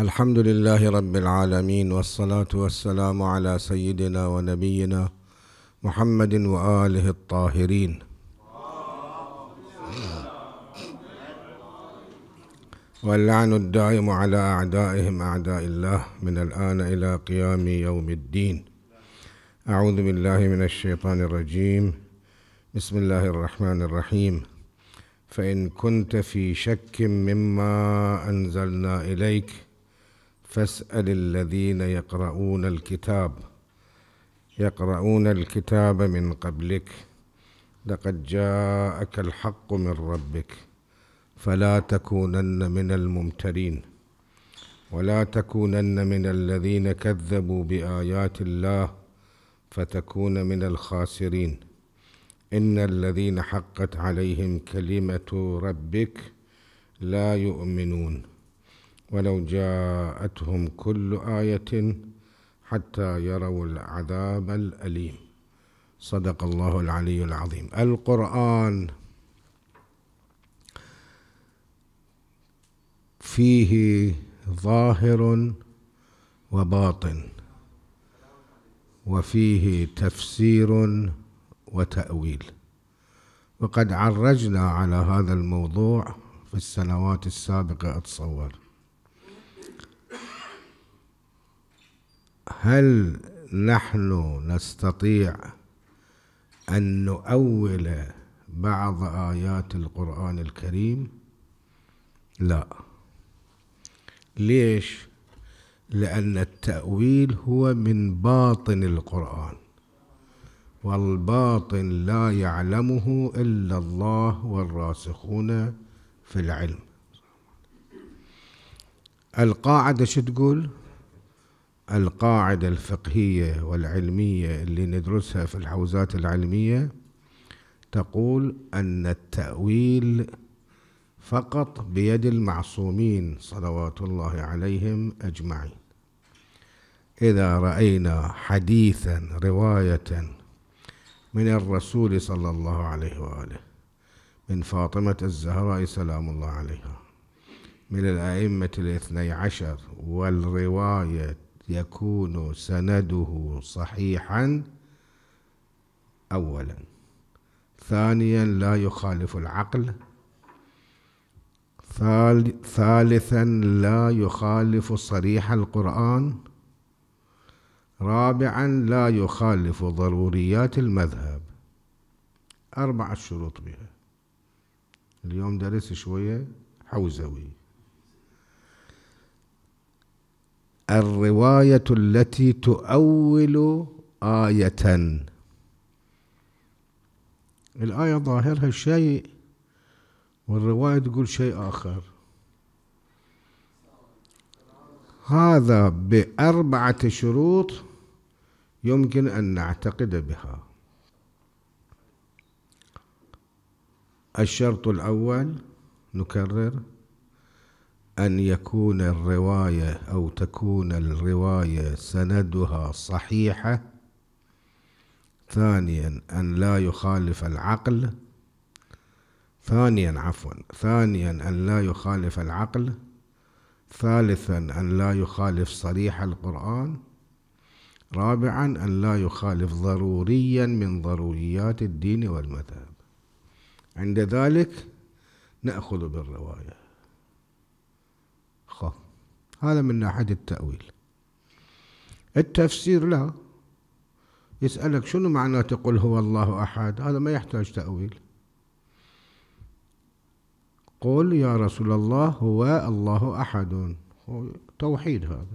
الحمد لله رب العالمين والصلاة والسلام على سيدنا ونبينا محمد وآله الطاهرين واللعن الدائم على أعدائهم أعداء الله من الآن إلى قيام يوم الدين أعوذ بالله من الشيطان الرجيم بسم الله الرحمن الرحيم فإن كنت في شك مما أنزلنا إليك فاسأل الذين يقرؤون الكتاب يقرؤون الكتاب من قبلك لقد جاءك الحق من ربك فلا تكونن من الممترين ولا تكونن من الذين كذبوا بآيات الله فتكون من الخاسرين إن الذين حقت عليهم كلمة ربك لا يؤمنون ولو جاءتهم كل آية حتى يروا العذاب الأليم صدق الله العلي العظيم القرآن فيه ظاهر وباطن وفيه تفسير وتأويل وقد عرجنا على هذا الموضوع في السنوات السابقة أتصور هل نحن نستطيع أن نؤول بعض آيات القرآن الكريم لا ليش لأن التأويل هو من باطن القرآن والباطن لا يعلمه إلا الله والراسخون في العلم القاعدة شو تقول؟ القاعدة الفقهية والعلمية اللي ندرسها في الحوزات العلمية تقول أن التأويل فقط بيد المعصومين صلوات الله عليهم أجمعين إذا رأينا حديثا رواية من الرسول صلى الله عليه وآله من فاطمة الزهراء سلام الله عليها من الأئمة الاثني عشر والرواية يكون سنده صحيحا أولا ثانيا لا يخالف العقل ثالثا لا يخالف صريح القرآن رابعا لا يخالف ضروريات المذهب أربع شروط بها اليوم درس شوية حوزوي الروايه التي تؤول ايه الايه ظاهرها شيء والروايه تقول شيء اخر هذا باربعه شروط يمكن ان نعتقد بها الشرط الاول نكرر أن يكون الرواية أو تكون الرواية سندها صحيحة ثانيا أن لا يخالف العقل ثانيا عفوا ثانيا أن لا يخالف العقل ثالثا أن لا يخالف صريح القرآن رابعا أن لا يخالف ضروريا من ضروريات الدين والمذهب عند ذلك نأخذ بالرواية هذا من ناحية التأويل التفسير لا يسألك شنو معنى تقول هو الله أحد هذا ما يحتاج تأويل قل يا رسول الله هو الله أحد توحيد هذا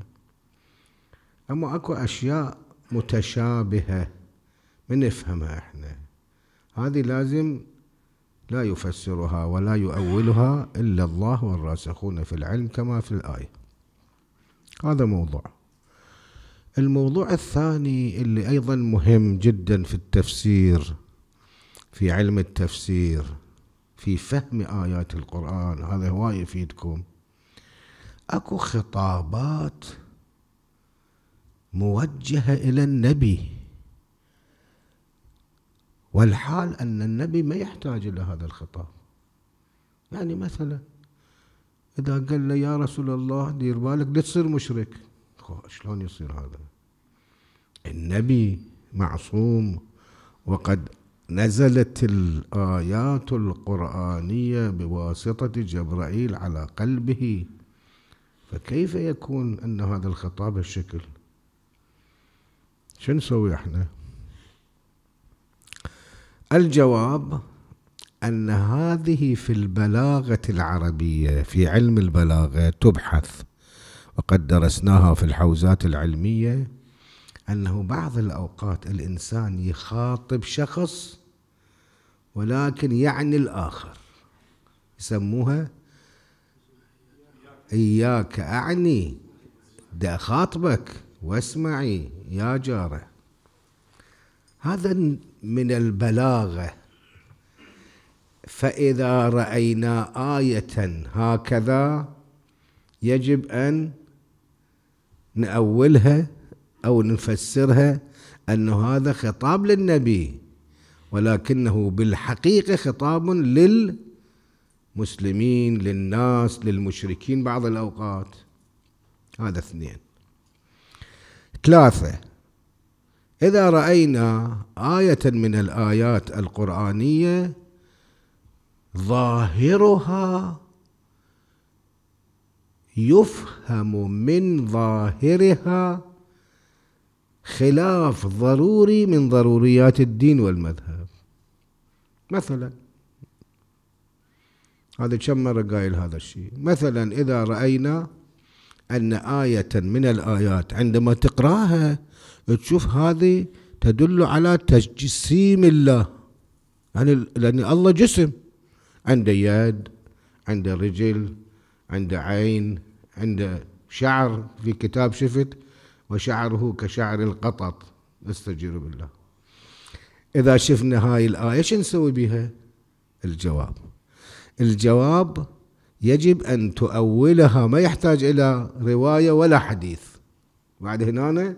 أما أكو أشياء متشابهة من نفهمها إحنا هذه لازم لا يفسرها ولا يؤولها إلا الله والراسخون في العلم كما في الآية هذا موضوع الموضوع الثاني اللي أيضا مهم جدا في التفسير في علم التفسير في فهم آيات القرآن هذا هواي يفيدكم أكو خطابات موجهة إلى النبي والحال أن النبي ما يحتاج إلى هذا الخطاب يعني مثلا إذا قال له يا رسول الله دير بالك لا تصير مشرك شلون يصير هذا النبي معصوم وقد نزلت الآيات القرآنية بواسطة جبرائيل على قلبه فكيف يكون أن هذا الخطاب الشكل شو نسوي احنا الجواب أن هذه في البلاغة العربية في علم البلاغة تبحث وقد درسناها في الحوزات العلمية أنه بعض الأوقات الإنسان يخاطب شخص ولكن يعني الآخر يسموها إياك أعني بدي أخاطبك واسمعي يا جارة هذا من البلاغة فإذا رأينا آية هكذا يجب أن نأولها أو نفسرها أن هذا خطاب للنبي ولكنه بالحقيقة خطاب للمسلمين للناس للمشركين بعض الأوقات هذا اثنين ثلاثة إذا رأينا آية من الآيات القرآنية ظاهرها يفهم من ظاهرها خلاف ضروري من ضروريات الدين والمذهب مثلا هذا كم مرة قايل هذا الشيء مثلا إذا رأينا أن آية من الآيات عندما تقراها تشوف هذه تدل على تجسيم الله يعني لأن الله جسم عنده يد عنده رجل عنده عين عنده شعر في كتاب شفت وشعره كشعر القطط استجير بالله إذا شفنا هاي الآية شو نسوي بها الجواب الجواب يجب أن تؤولها ما يحتاج إلى رواية ولا حديث بعد هنا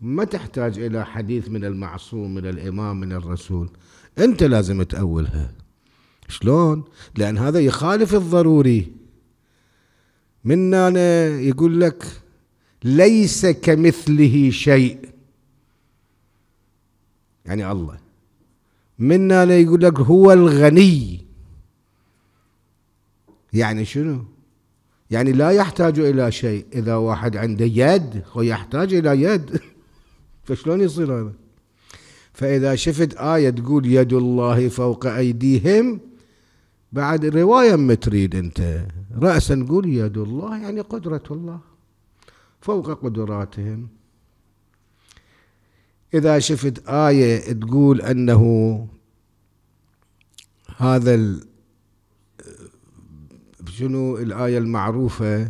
ما تحتاج إلى حديث من المعصوم من الإمام من الرسول أنت لازم تؤولها شلون لأن هذا يخالف الضروري من أنا يقول لك ليس كمثله شيء يعني الله من أنا يقول لك هو الغني يعني شنو يعني لا يحتاج إلى شيء إذا واحد عنده يد هو يحتاج إلى يد فشلون يصير هذا فإذا شفت آية تقول يد الله فوق أيديهم بعد رواية ما تريد أنت رأسا قول يد الله يعني قدرة الله فوق قدراتهم إذا شفت آية تقول أنه هذا ال شنو الآية المعروفة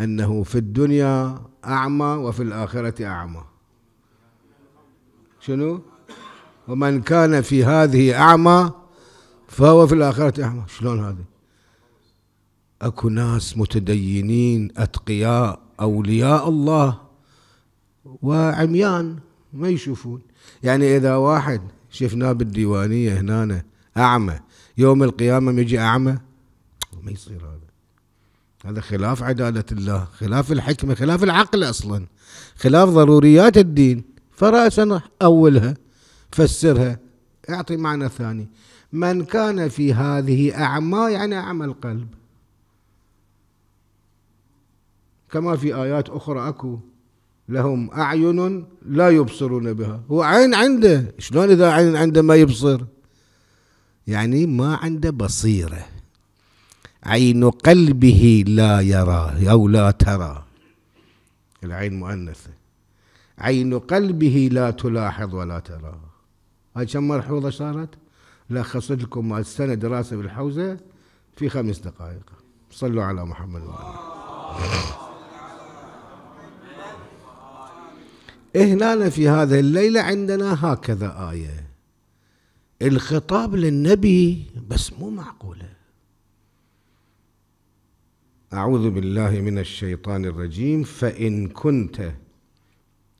أنه في الدنيا أعمى وفي الآخرة أعمى شنو ومن كان في هذه أعمى فهو في الآخرة أحمر شلون هذه أكو ناس متدينين أتقياء أولياء الله وعميان ما يشوفون يعني إذا واحد شفناه بالديوانية هنا أعمى يوم القيامة يجي أعمى ما يصير هذا هذا خلاف عدالة الله خلاف الحكمة خلاف العقل أصلا خلاف ضروريات الدين فرأسا أولها فسرها اعطي معنى ثاني من كان في هذه أعمى يعني أعمى القلب كما في آيات أخرى أكو لهم أعين لا يبصرون بها هو عين عنده شلون إذا عين عنده ما يبصر يعني ما عنده بصيرة عين قلبه لا يرى أو لا ترى العين مؤنثة عين قلبه لا تلاحظ ولا ترى هاي كم ملحوظة صارت؟ لخصت لكم السنة دراسة بالحوزه في خمس دقائق صلوا على محمد وعلى هنا في هذه الليلة عندنا هكذا آية الخطاب للنبي بس مو معقولة أعوذ بالله من الشيطان الرجيم فإن كنت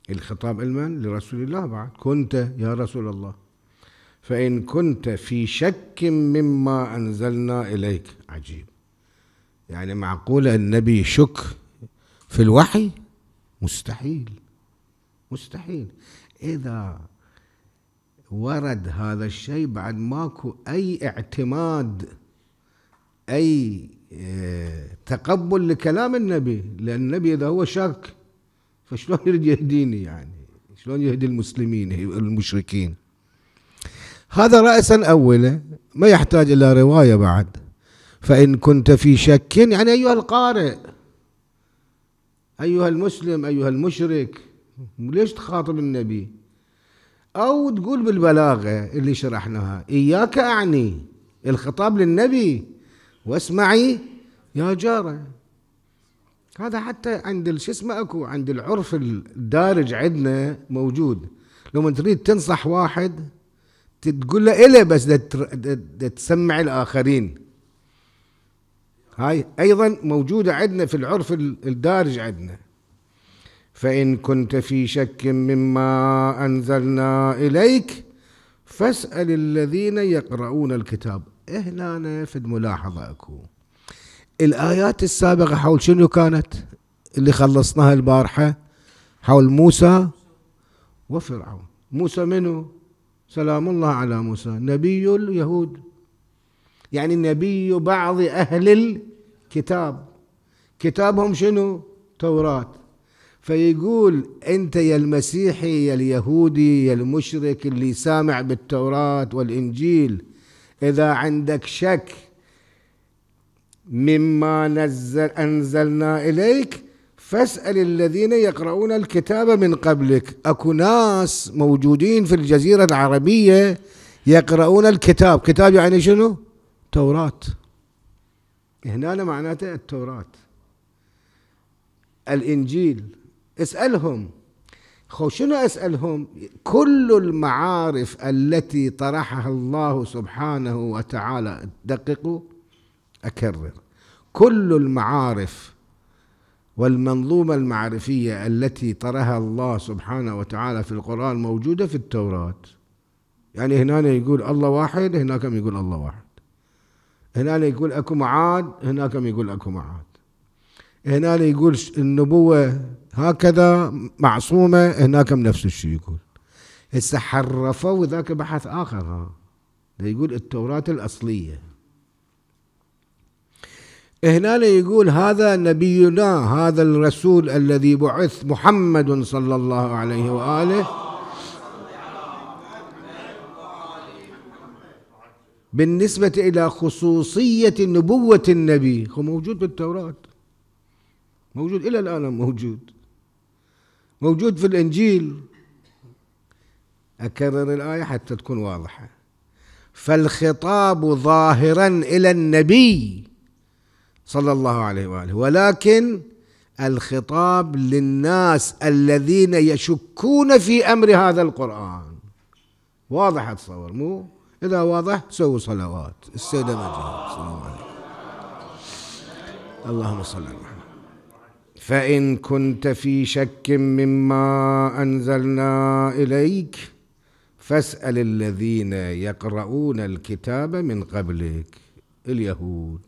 الخطاب المن لرسول الله بعد كنت يا رسول الله فإن كنت في شك مما أنزلنا إليك عجيب يعني معقول النبي يشك في الوحي مستحيل مستحيل إذا ورد هذا الشيء بعد ماكو أي اعتماد أي آه، تقبل لكلام النبي لأن النبي إذا هو شك فشلون يريد يهديني يعني شلون يهدي المسلمين المشركين هذا رأسا أولا ما يحتاج إلى رواية بعد فإن كنت في شك يعني أيها القارئ أيها المسلم أيها المشرك ليش تخاطب النبي أو تقول بالبلاغة اللي شرحناها إياك أعني الخطاب للنبي واسمعي يا جارة هذا حتى عند شو اسمه اكو عند العرف الدارج عندنا موجود لو من تريد تنصح واحد تقول له إلي بس ده, ده تسمع الآخرين هاي أيضا موجودة عندنا في العرف الدارج عندنا فإن كنت في شك مما أنزلنا إليك فاسأل الذين يقرؤون الكتاب هنا في الملاحظة أكو الآيات السابقة حول شنو كانت اللي خلصناها البارحة حول موسى وفرعون موسى منو سلام الله على موسى نبي اليهود يعني نبي بعض أهل الكتاب كتابهم شنو توراة فيقول أنت يا المسيحي يا اليهودي يا المشرك اللي سامع بالتوراة والإنجيل إذا عندك شك مما نزل أنزلنا إليك فاسأل الذين يقرؤون الكتاب من قبلك أكو ناس موجودين في الجزيرة العربية يقرؤون الكتاب كتاب يعني شنو توراة هنا معناته التوراة الإنجيل اسألهم خو شنو اسالهم؟ كل المعارف التي طرحها الله سبحانه وتعالى دققوا اكرر كل المعارف والمنظومة المعرفية التي طرها الله سبحانه وتعالى في القرآن موجودة في التوراة يعني هنا يقول الله واحد هناك يقول الله واحد هنا يقول اكو معاد هناك يقول اكو معاد هنا يقول النبوة هكذا معصومة هناك نفس الشيء يقول هسه حرفوا ذاك بحث آخر ها يقول التوراة الأصلية هنا يقول هذا نبينا هذا الرسول الذي بعث محمد صلى الله عليه وآله بالنسبة إلى خصوصية نبوة النبي هو موجود بالتوراة موجود إلى الآن موجود موجود في الإنجيل أكرر الآية حتى تكون واضحة فالخطاب ظاهرا إلى النبي صلى الله عليه واله ولكن الخطاب للناس الذين يشكون في امر هذا القران واضح اتصور مو اذا واضح سووا صلوات السيده مجهول السلام عليكم اللهم صل على محمد فان كنت في شك مما انزلنا اليك فاسال الذين يقرؤون الكتاب من قبلك اليهود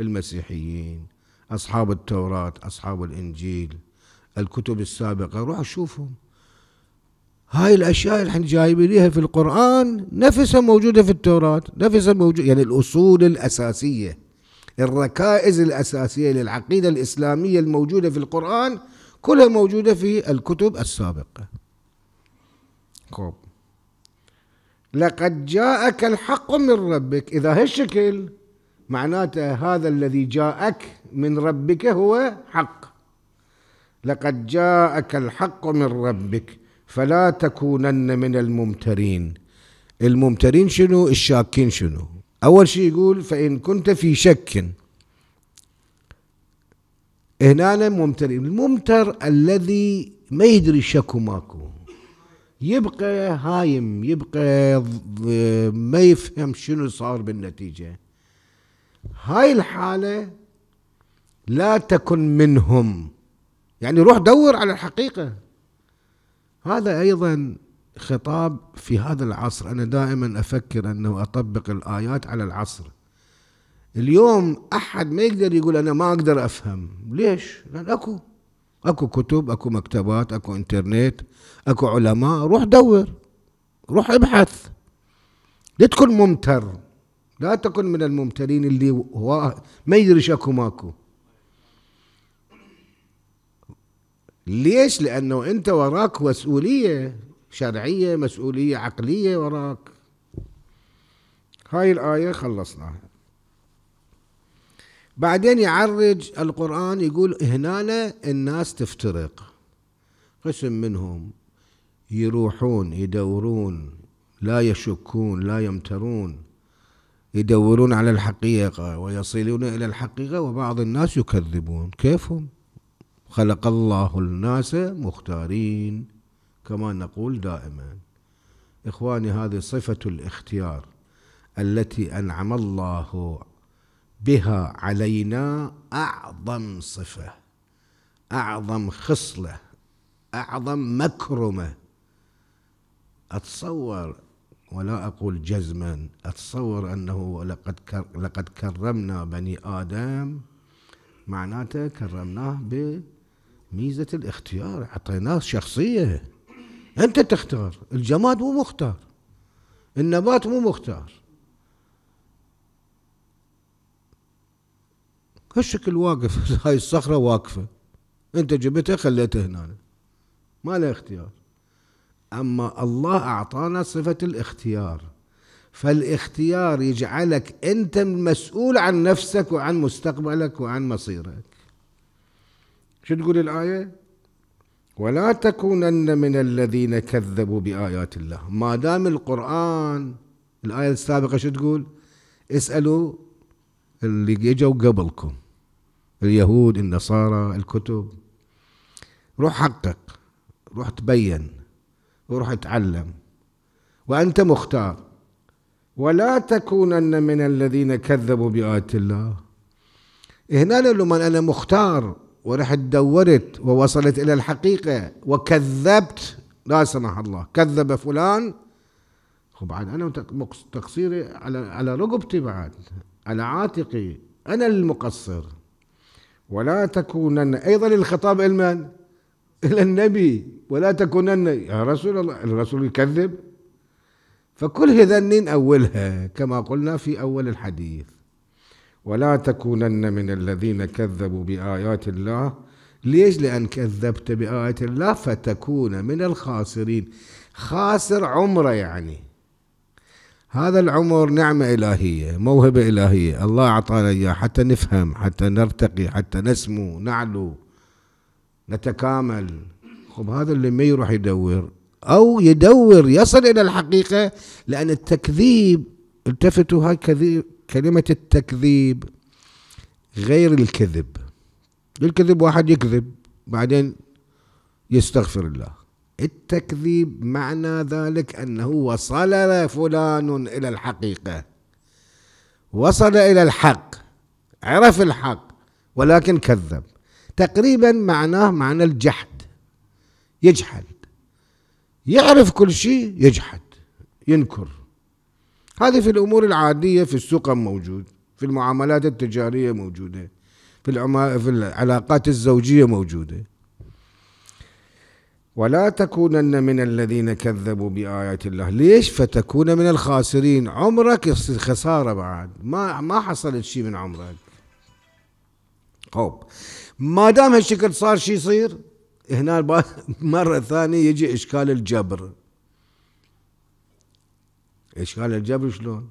المسيحيين أصحاب التوراة أصحاب الإنجيل الكتب السابقة روحوا شوفهم هاي الأشياء اللي احنا جايبينها في القرآن نفسها موجودة في التوراة نفسها موجودة يعني الأصول الأساسية الركائز الأساسية للعقيدة الإسلامية الموجودة في القرآن كلها موجودة في الكتب السابقة لقد جاءك الحق من ربك إذا هالشكل معناته هذا الذي جاءك من ربك هو حق لقد جاءك الحق من ربك فلا تكونن من الممترين الممترين شنو الشاكين شنو أول شيء يقول فإن كنت في شك هنا ممترين الممتر الذي ما يدري شكو ماكو يبقى هايم يبقى ما يفهم شنو صار بالنتيجه هاي الحالة لا تكن منهم يعني روح دور على الحقيقة هذا أيضا خطاب في هذا العصر أنا دائما أفكر أنه أطبق الآيات على العصر اليوم أحد ما يقدر يقول أنا ما أقدر أفهم ليش؟ لأن أكو أكو كتب أكو مكتبات أكو إنترنت أكو علماء روح دور روح ابحث لا تكون ممتر لا تكن من الممترين اللي هو ما يدري شكو ماكو ليش لأنه أنت وراك مسؤولية شرعية مسؤولية عقلية وراك هاي الآية خلصناها بعدين يعرج القرآن يقول هنا الناس تفترق قسم منهم يروحون يدورون لا يشكون لا يمترون يدورون على الحقيقة ويصلون إلى الحقيقة وبعض الناس يكذبون كيفهم خلق الله الناس مختارين كما نقول دائما إخواني هذه صفة الاختيار التي أنعم الله بها علينا أعظم صفة أعظم خصلة أعظم مكرمة أتصور ولا أقول جزما أتصور أنه لقد لقد كرمنا بني آدم معناته كرمناه بميزة الاختيار أعطيناه شخصية أنت تختار الجماد مو مختار النبات مو مختار هالشكل واقف هاي الصخرة واقفة أنت جبتها خليتها هنا ما لها اختيار أما الله أعطانا صفة الاختيار فالاختيار يجعلك أنت مسؤول عن نفسك وعن مستقبلك وعن مصيرك شو تقول الآية؟ ولا تكونن من الذين كذبوا بآيات الله ما دام القرآن الآية السابقة شو تقول؟ اسألوا اللي اجوا قبلكم اليهود النصارى الكتب روح حقق روح تبين وروح اتعلم وأنت مختار ولا تكونن من الذين كذبوا بآيات الله هنا لما أنا مختار ورحت دورت ووصلت إلى الحقيقة وكذبت لا سمح الله كذب فلان خب بعد أنا تقصيري على على رقبتي بعد على عاتقي أنا المقصر ولا تكونن أيضا الخطاب لمن؟ إلى النبي ولا تكونن يا رسول الله الرسول يكذب فكل ذنين أولها كما قلنا في أول الحديث ولا تكونن من الذين كذبوا بآيات الله ليش لأن كذبت بآيات الله فتكون من الخاسرين خاسر عمره يعني هذا العمر نعمة إلهية موهبة إلهية الله أعطانا إياه حتى نفهم حتى نرتقي حتى نسمو نعلو نتكامل خب هذا اللي ما يروح يدور أو يدور يصل إلى الحقيقة لأن التكذيب التفتوا هاي كذيب كلمة التكذيب غير الكذب الكذب واحد يكذب بعدين يستغفر الله التكذيب معنى ذلك أنه وصل فلان إلى الحقيقة وصل إلى الحق عرف الحق ولكن كذب تقريبا معناه معنى الجحد يجحد يعرف كل شيء يجحد ينكر هذه في الأمور العادية في السوق موجود في المعاملات التجارية موجودة في, في العلاقات الزوجية موجودة ولا تكونن من الذين كذبوا بآيات الله ليش فتكون من الخاسرين عمرك خسارة بعد ما ما حصلت شيء من عمرك خوب ما دام هالشكل صار شيء يصير هنا مرة ثانية يجي إشكال الجبر إشكال الجبر شلون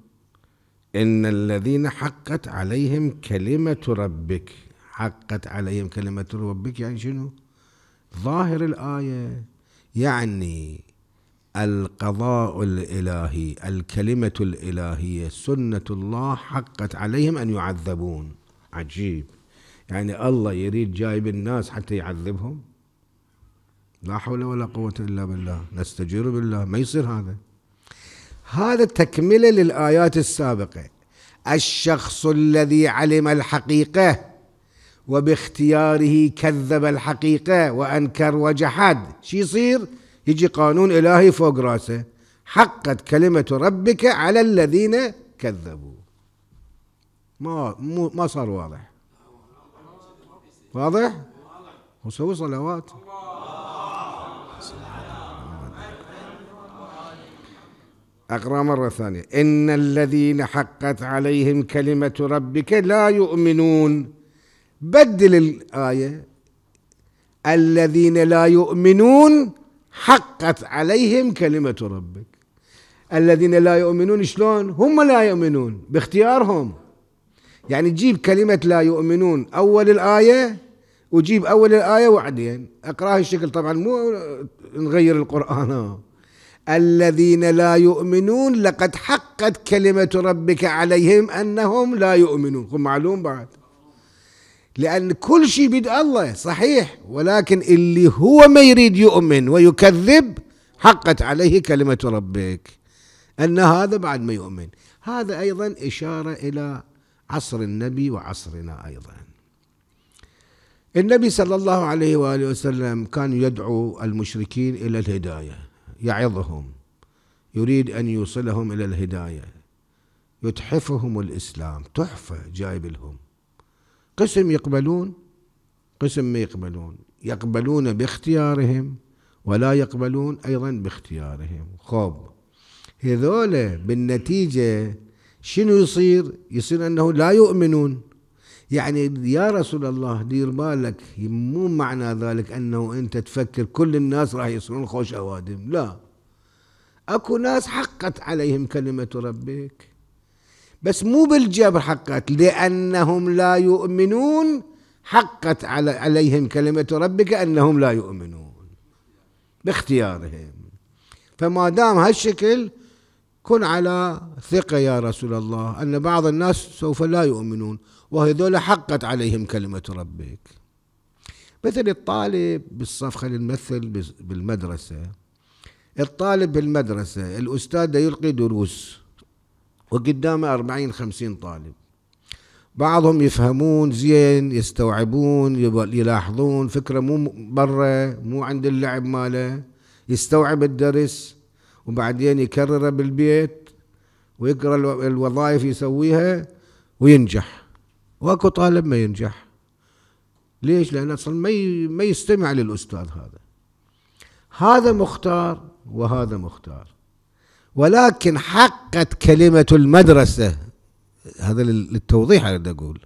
إن الذين حقت عليهم كلمة ربك حقت عليهم كلمة ربك يعني شنو ظاهر الآية يعني القضاء الإلهي الكلمة الإلهية سنة الله حقت عليهم أن يعذبون عجيب يعني الله يريد جايب الناس حتى يعذبهم لا حول ولا قوة إلا بالله نستجير بالله ما يصير هذا هذا تكملة للآيات السابقة الشخص الذي علم الحقيقة وباختياره كذب الحقيقة وأنكر وجحد شي يصير يجي قانون إلهي فوق راسه حقت كلمة ربك على الذين كذبوا ما مو ما صار واضح واضح وسوي صلوات أقرأ مرة ثانية إن الذين حقت عليهم كلمة ربك لا يؤمنون بدل الآية الذين لا يؤمنون حقت عليهم كلمة ربك الذين لا يؤمنون شلون هم لا يؤمنون باختيارهم يعني جيب كلمة لا يؤمنون أول الآية وجيب أول الآية وعدين أقرأها الشكل طبعا مو نغير القرآن الذين لا يؤمنون لقد حقت كلمة ربك عليهم أنهم لا يؤمنون هم معلوم بعد لأن كل شيء بيد الله صحيح ولكن اللي هو ما يريد يؤمن ويكذب حقت عليه كلمة ربك أن هذا بعد ما يؤمن هذا أيضا إشارة إلى عصر النبي وعصرنا أيضا النبي صلى الله عليه وآله وسلم كان يدعو المشركين إلى الهداية يعظهم يريد أن يوصلهم إلى الهداية يتحفهم الإسلام تحفة جايب لهم قسم يقبلون قسم ما يقبلون يقبلون باختيارهم ولا يقبلون أيضا باختيارهم خب هذول بالنتيجة شنو يصير يصير أنه لا يؤمنون يعني يا رسول الله دير بالك مو معنى ذلك أنه أنت تفكر كل الناس راح يصيرون خوش أوادم لا أكو ناس حقت عليهم كلمة ربك بس مو بالجبر حقت لأنهم لا يؤمنون حقت على عليهم كلمة ربك أنهم لا يؤمنون باختيارهم فما دام هالشكل كن على ثقة يا رسول الله أن بعض الناس سوف لا يؤمنون وهذول حقت عليهم كلمة ربك مثل الطالب بالصف خلينا نمثل بالمدرسة الطالب بالمدرسة الأستاذ يلقي دروس وقدامه أربعين خمسين طالب بعضهم يفهمون زين يستوعبون يلاحظون فكرة مو برا مو عند اللعب ماله يستوعب الدرس وبعدين يكرره بالبيت ويقرأ الوظائف يسويها وينجح واكو طالب ما ينجح ليش؟ لأن أصلا ما ما يستمع للأستاذ هذا هذا مختار وهذا مختار ولكن حقت كلمة المدرسة هذا للتوضيح أريد أقول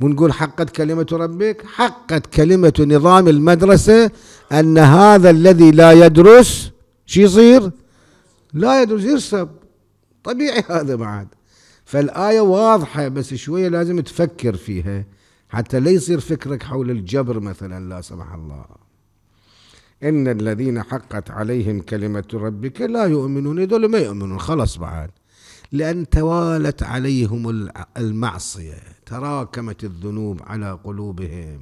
مو نقول حقت كلمة ربك حقت كلمة نظام المدرسة أن هذا الذي لا يدرس شو يصير لا يدرس يرسب طبيعي هذا معاد فالآية واضحة بس شوية لازم تفكر فيها حتى لا يصير فكرك حول الجبر مثلا لا سمح الله إن الذين حقت عليهم كلمة ربك لا يؤمنون هذول ما يؤمنون خلاص بعد لأن توالت عليهم المعصية تراكمت الذنوب على قلوبهم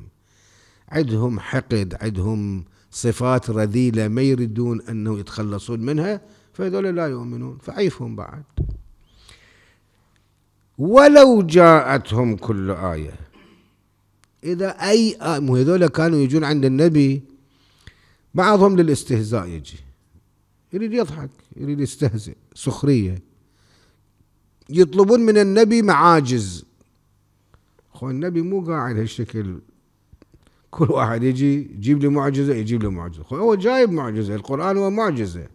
عندهم حقد عندهم صفات رذيلة ما يريدون أنه يتخلصون منها فهذول لا يؤمنون فعيفهم بعد ولو جاءتهم كل آية إذا أي آية هذول كانوا يجون عند النبي بعضهم للاستهزاء يجي يريد يضحك يريد يستهزئ سخرية يطلبون من النبي معاجز خو النبي مو قاعد هالشكل كل واحد يجي يجيب لي معجزة يجيب لي معجزة هو جايب معجزة القرآن هو معجزة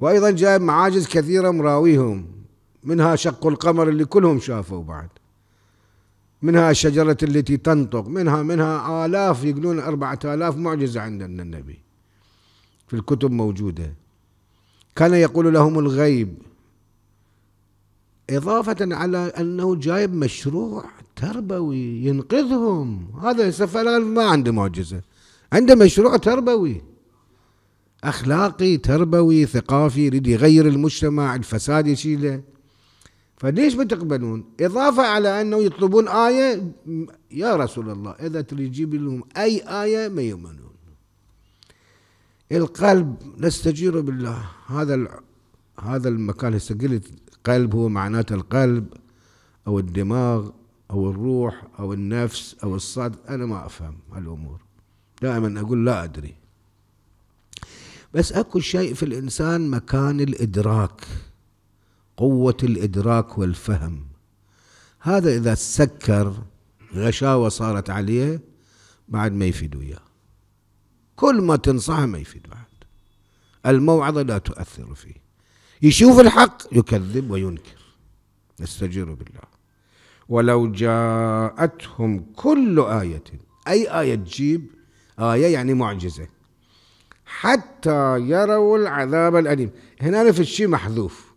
وأيضا جايب معاجز كثيرة مراويهم منها شق القمر اللي كلهم شافوا بعد منها الشجرة التي تنطق منها منها آلاف يقولون أربعة آلاف معجزة عند النبي في الكتب موجودة كان يقول لهم الغيب إضافة على أنه جايب مشروع تربوي ينقذهم هذا سفلان ما عنده معجزة عنده مشروع تربوي أخلاقي تربوي ثقافي يريد يغير المجتمع الفساد يشيله فليش بتقبلون إضافة على أنه يطلبون آية يا رسول الله إذا تجيب لهم أي آية ما يؤمنون القلب نستجير بالله هذا هذا المكان هسه قلت قلب هو معناته القلب أو الدماغ أو الروح أو النفس أو الصدر أنا ما أفهم هالأمور دائما أقول لا أدري بس أكو شيء في الإنسان مكان الإدراك قوة الإدراك والفهم هذا إذا سكر غشاوة صارت عليه بعد ما يفيد وياه كل ما تنصحه ما يفيد بعد الموعظة لا تؤثر فيه يشوف الحق يكذب وينكر نستجير بالله ولو جاءتهم كل آية أي آية تجيب آية يعني معجزة حتى يروا العذاب الأليم هنا في الشيء محذوف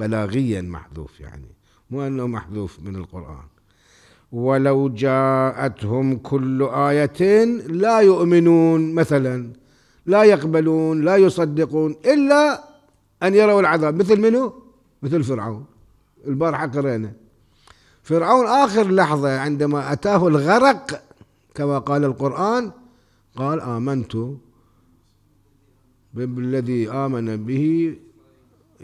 بلاغيا محذوف يعني مو أنه محذوف من القرآن ولو جاءتهم كل آية لا يؤمنون مثلا لا يقبلون لا يصدقون إلا أن يروا العذاب مثل منه مثل فرعون البارحة قرينا فرعون آخر لحظة عندما أتاه الغرق كما قال القرآن قال آمنت بالذي آمن به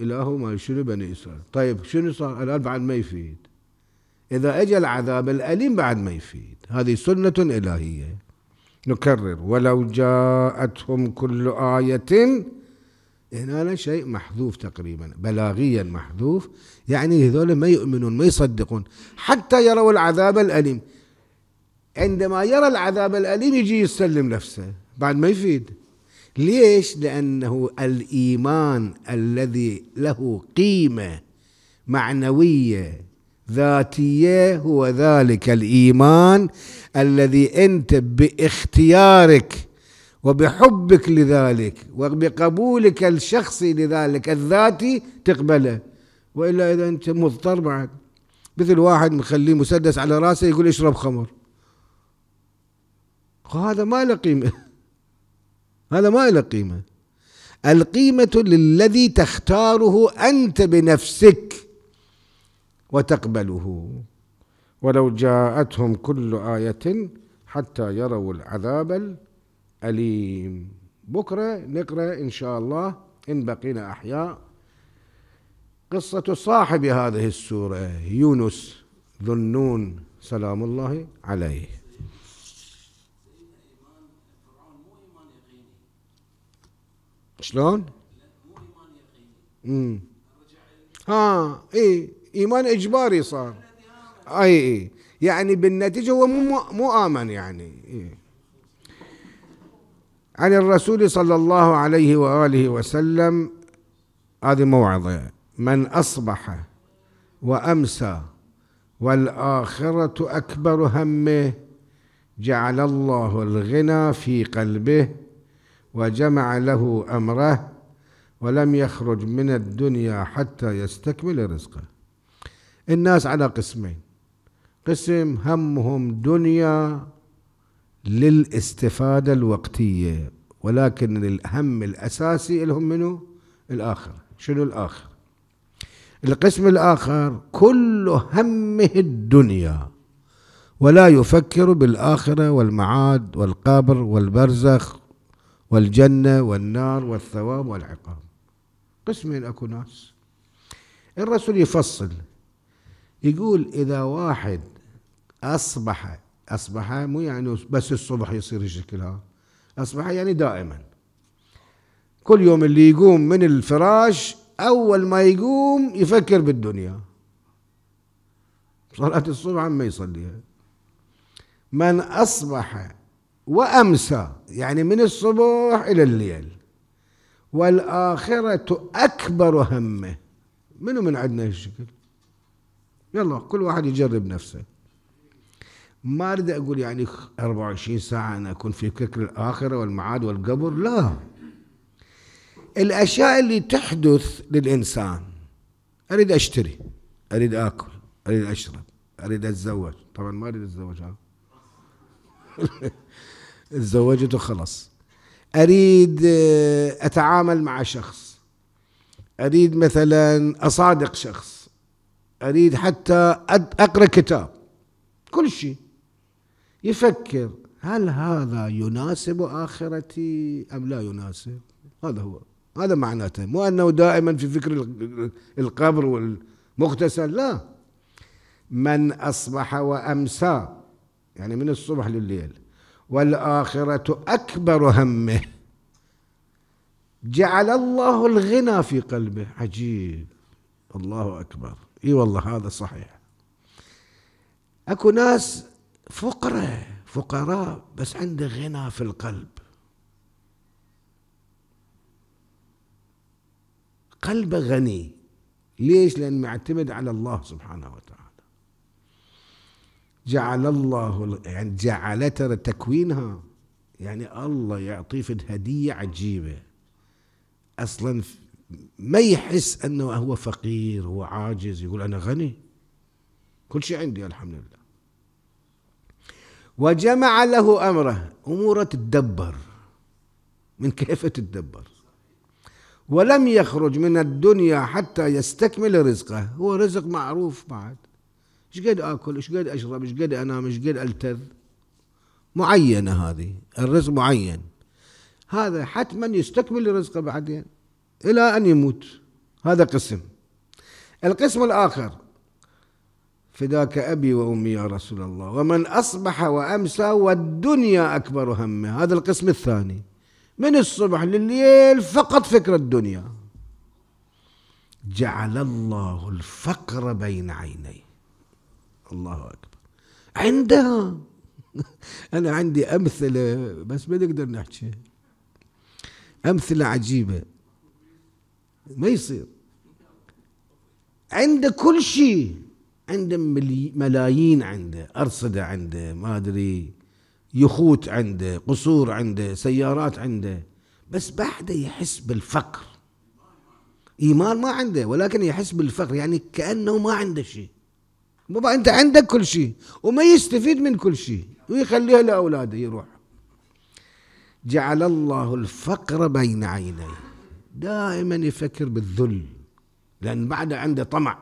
ما شنو بني إسرائيل طيب شنو صار الآن بعد ما يفيد إذا أجى العذاب الأليم بعد ما يفيد هذه سنة إلهية نكرر ولو جاءتهم كل آية هنا شيء محذوف تقريبا بلاغيا محذوف يعني هذول ما يؤمنون ما يصدقون حتى يروا العذاب الأليم عندما يرى العذاب الأليم يجي يسلم نفسه بعد ما يفيد ليش لأنه الإيمان الذي له قيمة معنوية ذاتية هو ذلك الإيمان الذي أنت باختيارك وبحبك لذلك وبقبولك الشخصي لذلك الذاتي تقبله وإلا إذا أنت مضطر بعد مثل واحد مخليه مسدس على راسه يقول اشرب خمر وهذا ما له قيمه هذا ما له قيمة القيمة للذي تختاره أنت بنفسك وتقبله ولو جاءتهم كل آية حتى يروا العذاب الأليم بكرة نقرأ إن شاء الله إن بقينا أحياء قصة صاحب هذه السورة يونس ذو النون سلام الله عليه شلون؟ امم ها اي ايمان اجباري صار اي اي يعني بالنتيجه هو مو مو امن يعني إيه. عن الرسول صلى الله عليه واله وسلم هذه موعظه من اصبح وامسى والاخره اكبر همه جعل الله الغنى في قلبه وجمع له أمره ولم يخرج من الدنيا حتى يستكمل رزقه الناس على قسمين قسم همهم دنيا للاستفادة الوقتية ولكن الهم الأساسي لهم منه الآخر شنو الآخر القسم الآخر كل همه الدنيا ولا يفكر بالآخرة والمعاد والقبر والبرزخ والجنة والنار والثواب والعقاب قسمين أكو ناس الرسول يفصل يقول إذا واحد أصبح أصبح مو يعني بس الصبح يصير شكلها أصبح يعني دائما كل يوم اللي يقوم من الفراش أول ما يقوم يفكر بالدنيا صلاة الصبح ما يصليها من أصبح وأمسى يعني من الصبح إلى الليل والآخرة أكبر همه منو من عندنا هالشكل يلا كل واحد يجرب نفسه ما أريد أقول يعني 24 ساعة أنا أكون في فكر الآخرة والمعاد والقبر لا الأشياء اللي تحدث للإنسان أريد أشتري أريد آكل أريد أشرب أريد أتزوج طبعا ما أريد أتزوج ها تزوجت وخلص اريد آه، اتعامل مع شخص اريد مثلا اصادق شخص اريد حتى اقرا كتاب كل شيء يفكر هل هذا يناسب اخرتي ام لا يناسب هذا هو هذا معناته مو انه دائما في فكر القبر والمغتسل لا من اصبح وامسى يعني من الصبح لليل والآخرة أكبر همه جعل الله الغنى في قلبه عجيب الله أكبر إي والله هذا صحيح أكو ناس فقرة فقراء بس عنده غنى في القلب قلبه غني ليش لأن معتمد على الله سبحانه وتعالى جعل الله يعني جعل ترى تكوينها يعني الله يعطيه في هدية عجيبة أصلا ما يحس أنه هو فقير هو عاجز يقول أنا غني كل شيء عندي الحمد لله وجمع له أمره أموره تدبر من كيف تدبر ولم يخرج من الدنيا حتى يستكمل رزقه هو رزق معروف بعد ايش قد اكل ايش قد اشرب ايش قد انام ايش قد التذ معينه هذه الرزق معين هذا حتما يستكمل رزقه بعدين الى ان يموت هذا قسم القسم الاخر فداك ابي وامي يا رسول الله ومن اصبح وامسى والدنيا اكبر همه هذا القسم الثاني من الصبح لليل فقط فكر الدنيا جعل الله الفقر بين عينيه الله أكبر عندها أنا عندي أمثلة بس ما نقدر نحكي أمثلة عجيبة ما يصير عنده كل شيء عنده ملايين عنده أرصدة عنده ما أدري يخوت عنده قصور عنده سيارات عنده بس بعده يحس بالفقر إيمان ما عنده ولكن يحس بالفقر يعني كأنه ما عنده شيء بابا انت عندك كل شيء وما يستفيد من كل شيء ويخليها لاولاده يروح جعل الله الفقر بين عينيه دائما يفكر بالذل لان بعد عنده طمع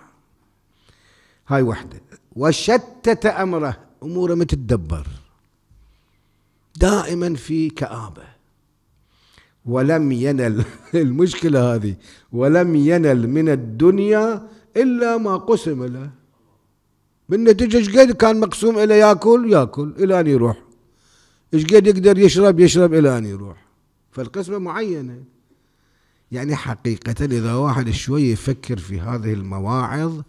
هاي وحده وشتت امره اموره متدبر دائما في كابه ولم ينل المشكله هذه ولم ينل من الدنيا الا ما قسم له بالنتيجة شقد كان مقسوم إلى ياكل ياكل إلى أن يروح شقد يقدر يشرب يشرب إلى أن يروح فالقسمة معينة يعني حقيقة إذا واحد شوي يفكر في هذه المواعظ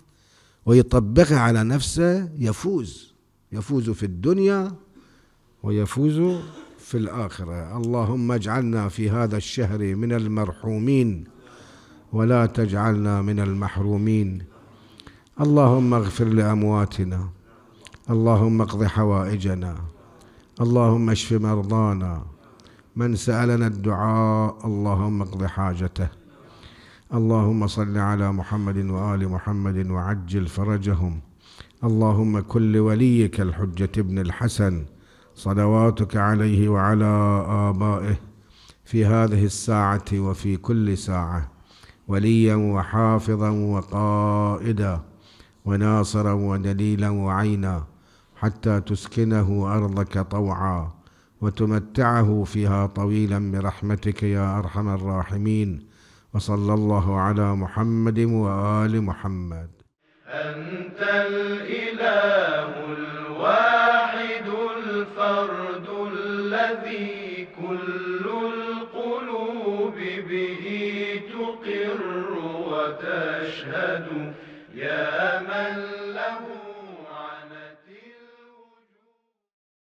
ويطبقها على نفسه يفوز يفوز في الدنيا ويفوز في الآخرة اللهم اجعلنا في هذا الشهر من المرحومين ولا تجعلنا من المحرومين اللهم اغفر لأمواتنا اللهم اقض حوائجنا اللهم اشف مرضانا من سألنا الدعاء اللهم اقض حاجته اللهم صل على محمد وآل محمد وعجل فرجهم اللهم كن لوليك الحجة ابن الحسن صلواتك عليه وعلى آبائه في هذه الساعة وفي كل ساعة وليا وحافظا وقائدا وناصرا ودليلا وعينا حتى تسكنه أرضك طوعا وتمتعه فيها طويلا برحمتك يا أرحم الراحمين وصلى الله على محمد وآل محمد أنت الإله الواحد الفرد الذي كل القلوب به تقر وتشهد يا من له